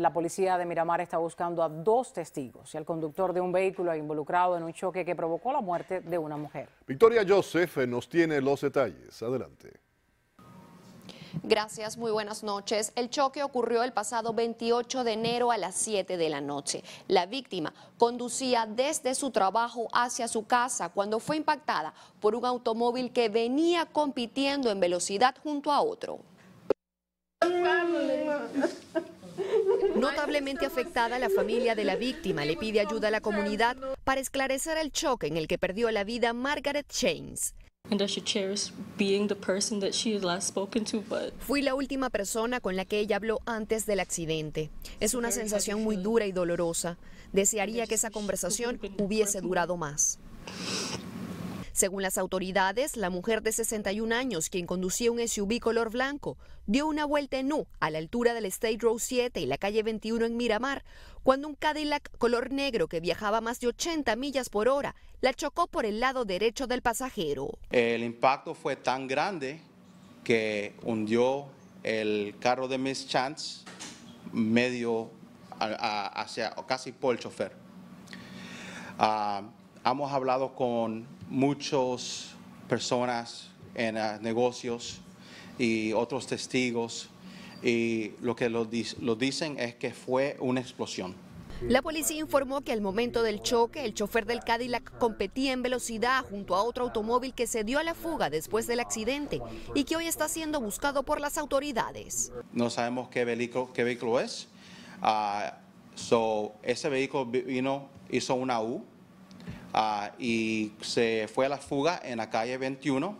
La policía de Miramar está buscando a dos testigos y al conductor de un vehículo involucrado en un choque que provocó la muerte de una mujer. Victoria Joseph nos tiene los detalles. Adelante. Gracias, muy buenas noches. El choque ocurrió el pasado 28 de enero a las 7 de la noche. La víctima conducía desde su trabajo hacia su casa cuando fue impactada por un automóvil que venía compitiendo en velocidad junto a otro gravemente afectada, la familia de la víctima le pide ayuda a la comunidad para esclarecer el choque en el que perdió la vida Margaret Chains. Fui la última persona con la que ella habló antes del accidente. Es una sensación muy dura y dolorosa. Desearía que esa conversación hubiese durado más. Según las autoridades, la mujer de 61 años, quien conducía un SUV color blanco, dio una vuelta en U a la altura del State Road 7 y la calle 21 en Miramar, cuando un Cadillac color negro que viajaba más de 80 millas por hora la chocó por el lado derecho del pasajero. El impacto fue tan grande que hundió el carro de Miss Chance medio hacia casi por el chofer. Ah, hemos hablado con muchas personas en ah, negocios y otros testigos y lo que lo, dicen es que fue una explosión. La policía informó que al momento del choque, el chofer del Cadillac competía en velocidad junto a otro automóvil que se dio a la fuga después del accidente y que hoy está siendo buscado por las autoridades. No sabemos qué vehículo, qué es. Ah, so, ese vehículo vino, hizo una U Ah, y se fue a la fuga en la calle 21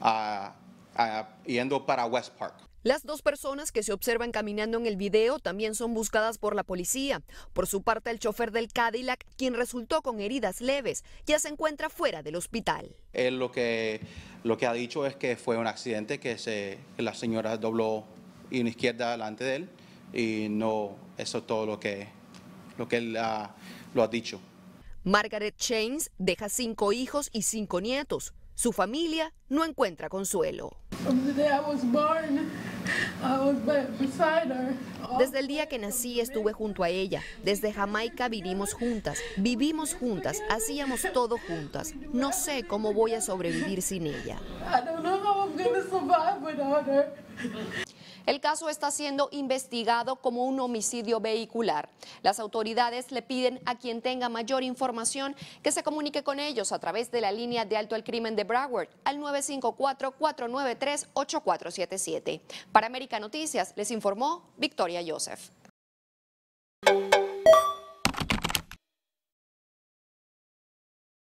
ah, ah, yendo para West Park. Las dos personas que se observan caminando en el video también son buscadas por la policía. Por su parte, el chofer del Cadillac, quien resultó con heridas leves, ya se encuentra fuera del hospital. Él lo que, lo que ha dicho es que fue un accidente, que se, la señora dobló una izquierda delante de él y no, eso es todo lo que, lo que él lo ha dicho. Margaret Chains deja cinco hijos y cinco nietos. Su familia no encuentra consuelo. Desde el día que nací estuve junto a ella. Desde Jamaica vivimos juntas, vivimos juntas, hacíamos todo juntas. No sé cómo voy a sobrevivir sin ella. El caso está siendo investigado como un homicidio vehicular. Las autoridades le piden a quien tenga mayor información que se comunique con ellos a través de la línea de alto al crimen de Broward al 954-493-8477. Para América Noticias les informó Victoria Joseph.